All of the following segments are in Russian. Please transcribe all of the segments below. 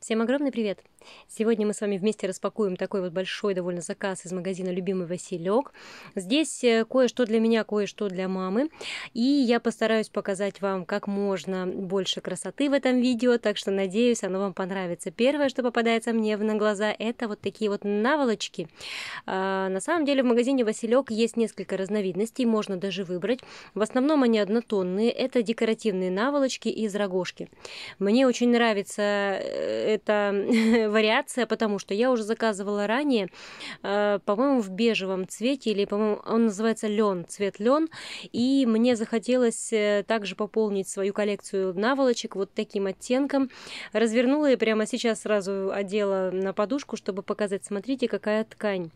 Всем огромный привет! Сегодня мы с вами вместе распакуем такой вот большой довольно заказ из магазина «Любимый Василек». Здесь э, кое-что для меня, кое-что для мамы. И я постараюсь показать вам как можно больше красоты в этом видео, так что надеюсь, оно вам понравится. Первое, что попадается мне на глаза, это вот такие вот наволочки. А, на самом деле в магазине «Василек» есть несколько разновидностей, можно даже выбрать. В основном они однотонные, это декоративные наволочки из рогожки. Мне очень нравится э, эта вариация, потому что я уже заказывала ранее, э, по-моему, в бежевом цвете, или, по-моему, он называется лен, цвет лен, и мне захотелось э, также пополнить свою коллекцию наволочек вот таким оттенком. Развернула и прямо сейчас сразу одела на подушку, чтобы показать, смотрите, какая ткань.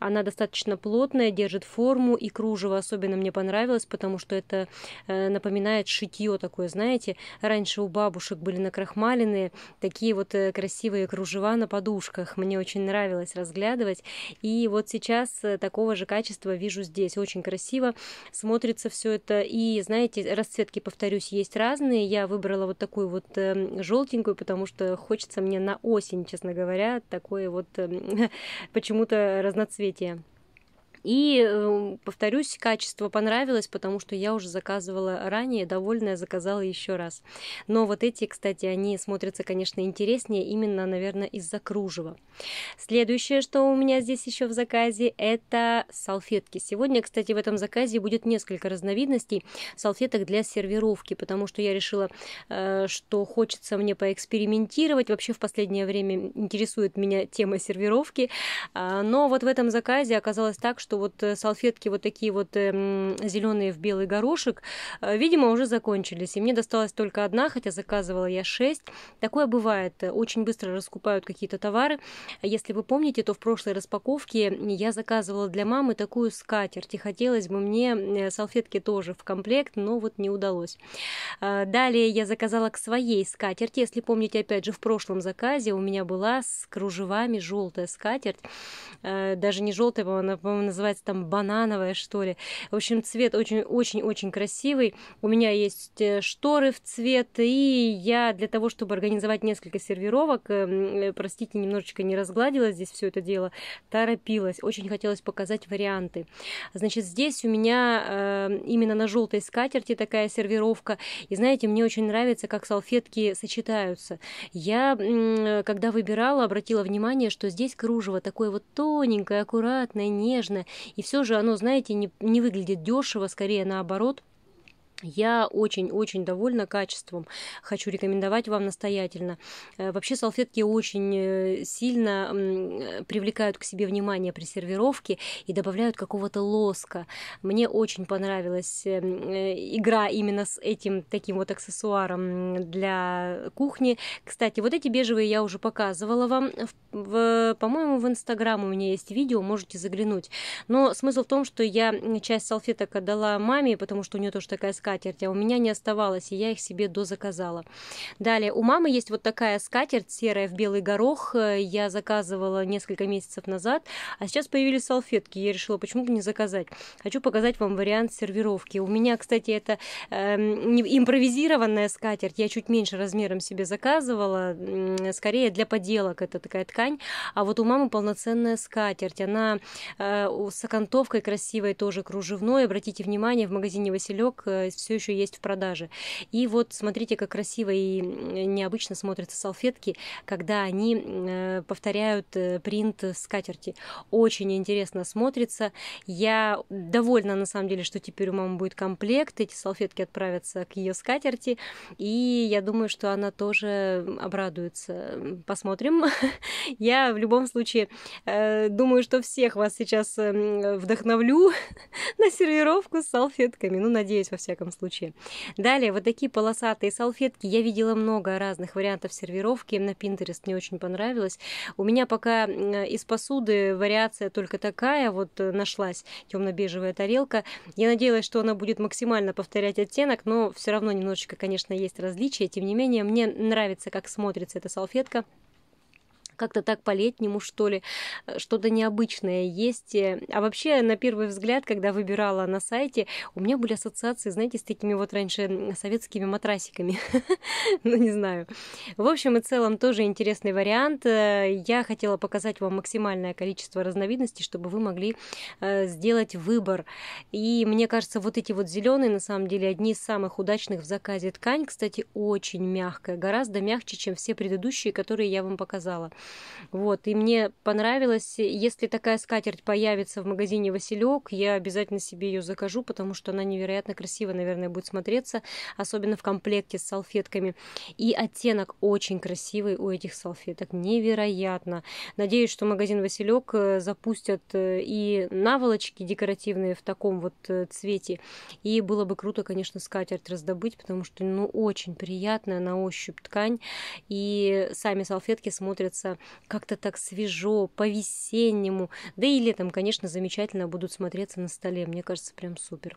Она достаточно плотная, держит форму, и кружево особенно мне понравилось, потому что это э, напоминает шитье такое, знаете, раньше у бабушек были накрахмаленные такие вот Э, красивые кружева на подушках. Мне очень нравилось разглядывать. И вот сейчас э, такого же качества вижу здесь. Очень красиво смотрится все это. И, знаете, расцветки, повторюсь, есть разные. Я выбрала вот такую вот эм, желтенькую, потому что хочется мне на осень, честно говоря, такое вот эм, почему-то разноцветие. И, эм, повторюсь, качество понравилось, потому что я уже заказывала ранее, довольная заказала еще раз. Но вот эти, кстати, они смотрятся, конечно, интереснее именно, наверное, из-за кружева. Следующее, что у меня здесь еще в заказе, это салфетки. Сегодня, кстати, в этом заказе будет несколько разновидностей салфеток для сервировки, потому что я решила, э, что хочется мне поэкспериментировать. Вообще в последнее время интересует меня тема сервировки. А, но вот в этом заказе оказалось так, что что вот э, салфетки вот такие вот эм, зеленые в белый горошек, э, видимо, уже закончились. И мне досталась только одна, хотя заказывала я шесть. Такое бывает. Очень быстро раскупают какие-то товары. Если вы помните, то в прошлой распаковке я заказывала для мамы такую скатерть. И хотелось бы мне э, салфетки тоже в комплект, но вот не удалось. Далее я заказала к своей скатерти. Если помните, опять же, в прошлом заказе у меня была с кружевами желтая скатерть. Даже не желтая, по-моему, называется называется там банановая, что ли. В общем, цвет очень-очень-очень красивый. У меня есть э, шторы в цвет, и я для того, чтобы организовать несколько сервировок, э, э, простите, немножечко не разгладила здесь все это дело, торопилась. Очень хотелось показать варианты. Значит, здесь у меня именно на желтой скатерти такая сервировка. И знаете, мне очень нравится, как салфетки сочетаются. Я, когда выбирала, обратила внимание, что здесь кружево такое вот тоненькое, аккуратное, нежное. И все же оно, знаете, не, не выглядит дешево, скорее наоборот. Я очень-очень довольна качеством. Хочу рекомендовать вам настоятельно. Э, вообще салфетки очень э, сильно привлекают к себе внимание при сервировке и добавляют какого-то лоска. Мне очень понравилась э, игра именно с этим таким вот аксессуаром для кухни. Кстати, вот эти бежевые я уже показывала вам. по-моему, в Инстаграм у меня есть видео, можете заглянуть. Но смысл в том, что я часть салфеток отдала маме, потому что у нее тоже такая сказка скатерть, а у меня не оставалось, и я их себе дозаказала. Далее, у мамы есть вот такая скатерть серая в белый горох, э, я заказывала несколько месяцев назад, а сейчас появились салфетки, я решила, почему бы не заказать. Хочу показать вам вариант сервировки. У меня, кстати, это э, импровизированная скатерть, я чуть меньше размером себе заказывала, скорее для поделок это такая ткань, а вот у мамы полноценная скатерть, она э, с окантовкой красивой, тоже кружевной, обратите внимание, в магазине «Василек» э, все еще есть в продаже. И вот смотрите, как красиво и э, необычно смотрятся салфетки, когда они э, повторяют э, принт скатерти. Очень интересно смотрится. Я довольна, на самом деле, что теперь у мамы будет комплект. Эти салфетки отправятся к ее скатерти. И я думаю, что она тоже обрадуется. Посмотрим. Я в любом случае думаю, что всех вас сейчас эм, вдохновлю на сервировку с салфетками. Ну, надеюсь, во всяком случае. Далее, вот такие полосатые салфетки. Я видела много разных вариантов сервировки. На Pinterest мне очень понравилось. У меня пока э, из посуды вариация только такая вот э, нашлась. Темно-бежевая тарелка. Я надеялась, что она будет максимально повторять оттенок, но все равно немножечко, конечно, есть различия. Тем не менее, мне нравится, как смотрится эта салфетка как-то так по-летнему, что ли, э, что-то необычное есть. Э, а вообще, на первый взгляд, когда выбирала на сайте, у меня были ассоциации, знаете, с такими вот раньше советскими матрасиками. Ну, не знаю. В общем и целом, тоже интересный вариант. Э, я хотела показать вам максимальное количество разновидностей, чтобы вы могли сделать выбор. И мне кажется, вот эти вот зеленые, на самом деле, одни из самых удачных в заказе ткань. Кстати, очень мягкая, гораздо мягче, чем все предыдущие, которые я вам показала. Вот, и мне понравилось, если такая скатерть появится в магазине Василек, я обязательно себе ее закажу, потому что она невероятно красиво, наверное, будет смотреться, особенно в комплекте с салфетками. И оттенок очень красивый у этих салфеток, невероятно. Надеюсь, что магазин Василек э, запустят э, и наволочки декоративные в таком вот э, цвете. И было бы круто, конечно, скатерть раздобыть, потому что, ну, очень приятная на ощупь ткань. И сами салфетки смотрятся как-то так свежо, по-весеннему. Да и летом, конечно, замечательно будут смотреться на столе. Мне кажется, прям супер.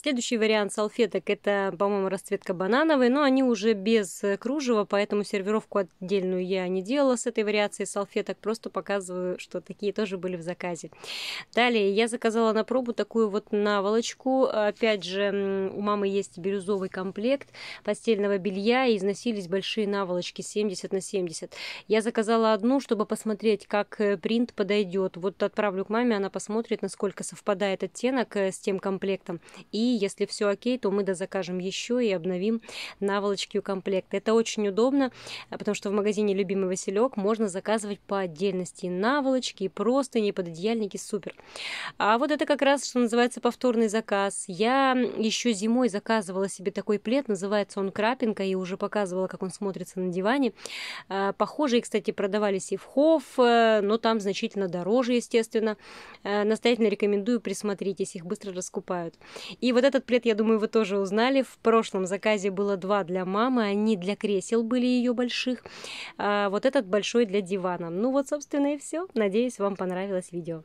Следующий вариант салфеток – это, по-моему, расцветка банановой, но они уже без э, кружева, поэтому сервировку отдельную я не делала с этой вариацией салфеток, просто показываю, что такие тоже были в заказе. Далее я заказала на пробу такую вот наволочку. Опять же, у мамы есть бирюзовый комплект постельного белья, и износились большие наволочки 70 на 70. Я заказала одну, чтобы посмотреть, как э, принт подойдет. Вот отправлю к маме, она посмотрит, насколько совпадает оттенок э, с тем комплектом и если все окей, то мы дозакажем еще и обновим наволочки у комплекта. Это очень удобно, а, потому что в магазине «Любимый Василек» можно заказывать по отдельности и наволочки, и просто и пододеяльники. Супер. А вот это как раз, что называется, повторный заказ. Я еще зимой заказывала себе такой плед, называется он «Крапинка», и уже показывала, как он смотрится на диване. А, похожие, кстати, продавались и в Хофф, э, но там значительно дороже, естественно. Э, настоятельно рекомендую, присмотритесь, их быстро раскупают. И вот этот плед, я думаю, вы тоже узнали. В прошлом заказе было два для мамы, они для кресел были ее больших. А вот этот большой для дивана. Ну вот, собственно, и все. Надеюсь, вам понравилось видео.